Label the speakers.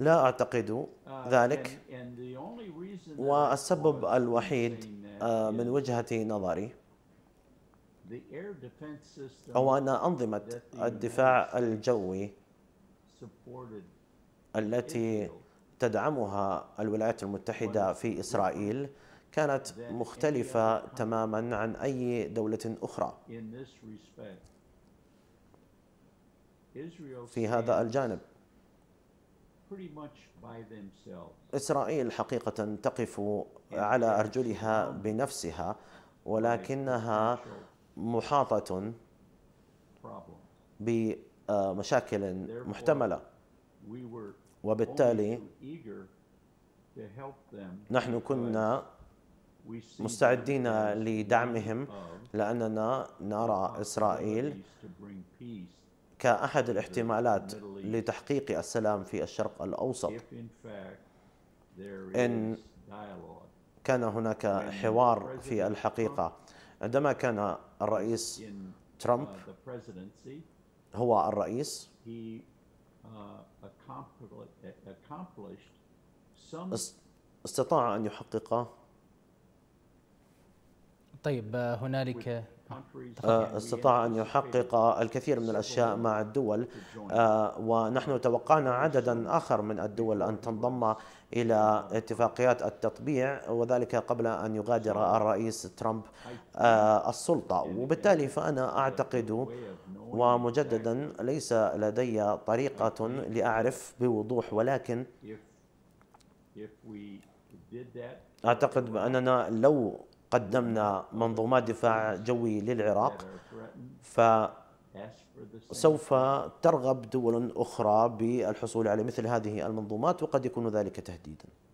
Speaker 1: لا أعتقد uh, ذلك والسبب الوحيد آه، من وجهة نظري هو أن أنظمة الدفاع الجوي التي تدعمها الولايات المتحدة في إسرائيل كانت مختلفة تماما عن أي دولة أخرى في هذا الجانب إسرائيل حقيقة تقف على أرجلها بنفسها ولكنها محاطة بمشاكل آه، محتملة وبالتالي نحن كنا مستعدين لدعمهم لأننا نرى إسرائيل كأحد الاحتمالات لتحقيق السلام في الشرق الأوسط إن كان هناك حوار في الحقيقة عندما كان الرئيس uh, ترامب هو الرئيس uh, استطاع أن يحقق طيب آه، هنالك استطاع أن يحقق الكثير من الأشياء مع الدول آه، ونحن توقعنا عددا آخر من الدول أن تنضم إلى اتفاقيات التطبيع وذلك قبل أن يغادر الرئيس ترامب آه، السلطة وبالتالي فأنا أعتقد ومجددا ليس لدي طريقة لأعرف بوضوح ولكن أعتقد بأننا لو قدمنا منظومات دفاع جوي للعراق فسوف ترغب دول أخرى بالحصول على مثل هذه المنظومات وقد يكون ذلك تهديداً